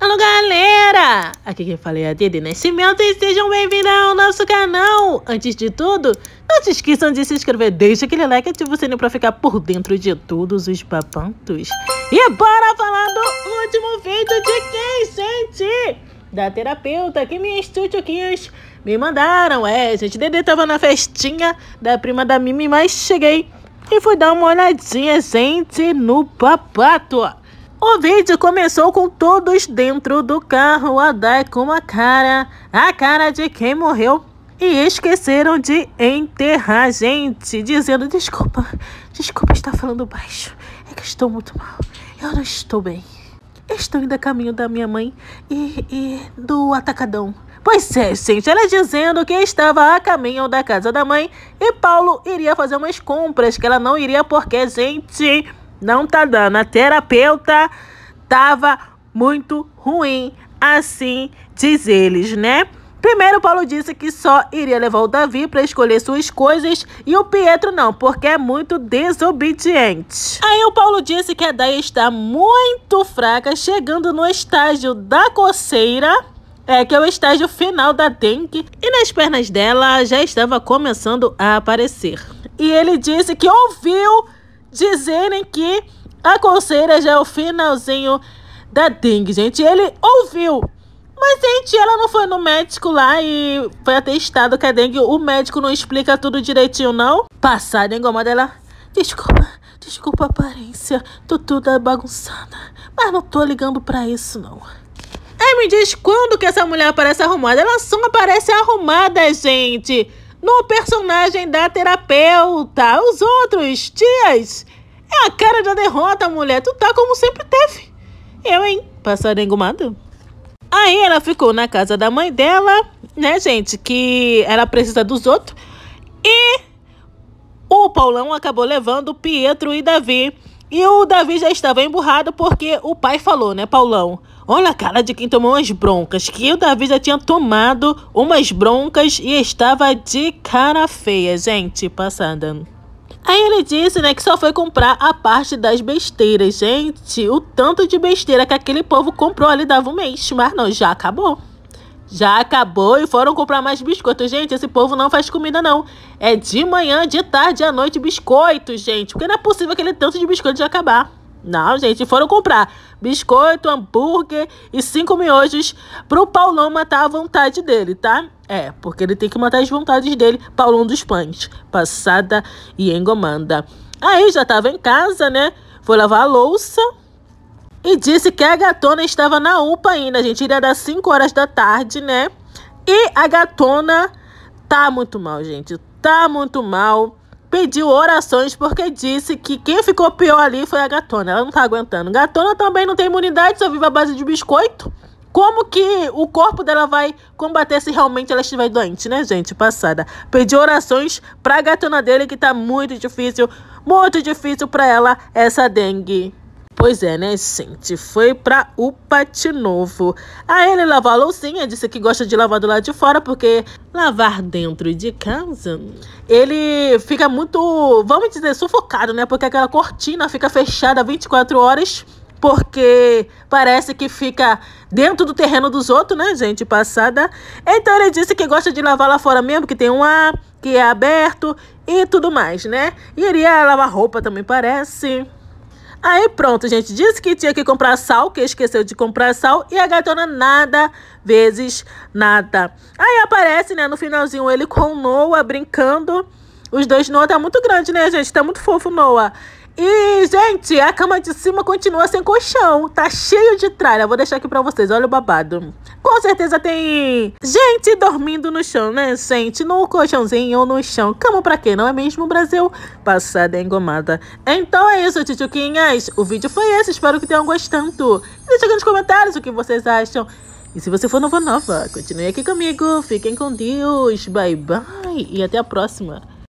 Alô galera! Aqui quem fala é a Dede Nascimento e sejam bem-vindos ao nosso canal! Antes de tudo, não se esqueçam de se inscrever, deixa aquele like e ativa o sininho pra ficar por dentro de todos os papantos. E bora falar do último vídeo de quem, gente? Da terapeuta que me estúdio me mandaram. É, gente, Dede tava na festinha da prima da Mimi, mas cheguei e fui dar uma olhadinha, gente, no papato. O vídeo começou com todos dentro do carro, a Dai com uma cara, a cara de quem morreu. E esqueceram de enterrar a gente, dizendo, desculpa, desculpa estar falando baixo, é que estou muito mal, eu não estou bem. Estou indo a caminho da minha mãe e, e do atacadão. Pois é, gente, ela dizendo que estava a caminho da casa da mãe e Paulo iria fazer umas compras que ela não iria porque, gente, não tá dando. A terapeuta tava muito ruim, assim diz eles, né? Primeiro, Paulo disse que só iria levar o Davi para escolher suas coisas e o Pietro não, porque é muito desobediente. Aí o Paulo disse que a Day está muito fraca, chegando no estágio da coceira. É, que é o estágio final da dengue. E nas pernas dela já estava começando a aparecer. E ele disse que ouviu dizerem que a coceira já é o finalzinho da dengue, gente. Ele ouviu. Mas, gente, ela não foi no médico lá e foi atestado que a é dengue. O médico não explica tudo direitinho, não? Passada engomada, ela... Desculpa, desculpa a aparência. Tô toda bagunçada. Mas não tô ligando pra isso, não. Aí me diz quando que essa mulher aparece arrumada. Ela só aparece arrumada, gente no personagem da terapeuta. Os outros, tias, é a cara da derrota, mulher. Tu tá como sempre teve. Eu, hein? Passar engomado. Aí ela ficou na casa da mãe dela, né, gente? Que ela precisa dos outros. E o Paulão acabou levando Pietro e Davi. E o Davi já estava emburrado porque o pai falou, né, Paulão? Olha a cara de quem tomou umas broncas, que eu, Davi, já tinha tomado umas broncas e estava de cara feia, gente, passada. Aí ele disse, né, que só foi comprar a parte das besteiras. Gente, o tanto de besteira que aquele povo comprou ali dava um mês, mas não, já acabou. Já acabou e foram comprar mais biscoitos. Gente, esse povo não faz comida, não. É de manhã, de tarde, à noite, biscoitos, gente. Porque não é possível aquele tanto de biscoito já acabar. Não, gente, foram comprar biscoito, hambúrguer e cinco miojos pro Paulão matar a vontade dele, tá? É, porque ele tem que matar as vontades dele, Paulão dos Pães, passada e engomanda. Aí já tava em casa, né? Foi lavar a louça e disse que a gatona estava na UPA ainda, gente. Iria dar 5 horas da tarde, né? E a gatona tá muito mal, gente. Tá muito mal pediu orações porque disse que quem ficou pior ali foi a gatona. Ela não tá aguentando. Gatona também não tem imunidade, só vive à base de biscoito. Como que o corpo dela vai combater se realmente ela estiver doente, né, gente? Passada. Pediu orações pra gatona dele que tá muito difícil, muito difícil pra ela essa dengue. Pois é, né, gente? Foi pra UPA de novo. Aí ele lavou a loucinha, disse que gosta de lavar do lado de fora, porque lavar dentro de casa, ele fica muito, vamos dizer, sufocado, né? Porque aquela cortina fica fechada 24 horas porque parece que fica dentro do terreno dos outros, né, gente? Passada. Então ele disse que gosta de lavar lá fora mesmo, que tem um ar, que é aberto e tudo mais, né? E iria lavar roupa também, parece. Aí pronto, gente. Disse que tinha que comprar sal, que esqueceu de comprar sal. E a gatona nada vezes nada. Aí aparece, né, no finalzinho ele com Noah brincando. Os dois Noah tá muito grande, né, gente? Tá muito fofo Noah. E, gente, a cama de cima continua sem colchão. Tá cheio de tralha. Vou deixar aqui pra vocês. Olha o babado. Com certeza tem gente dormindo no chão, né, gente? No colchãozinho ou no chão. Cama pra quê, não é mesmo, Brasil? Passada engomada. Então é isso, tituquinhas. O vídeo foi esse. Espero que tenham gostado. Deixa aqui nos comentários o que vocês acham. E se você for nova nova, continue aqui comigo. Fiquem com Deus. Bye, bye. E até a próxima.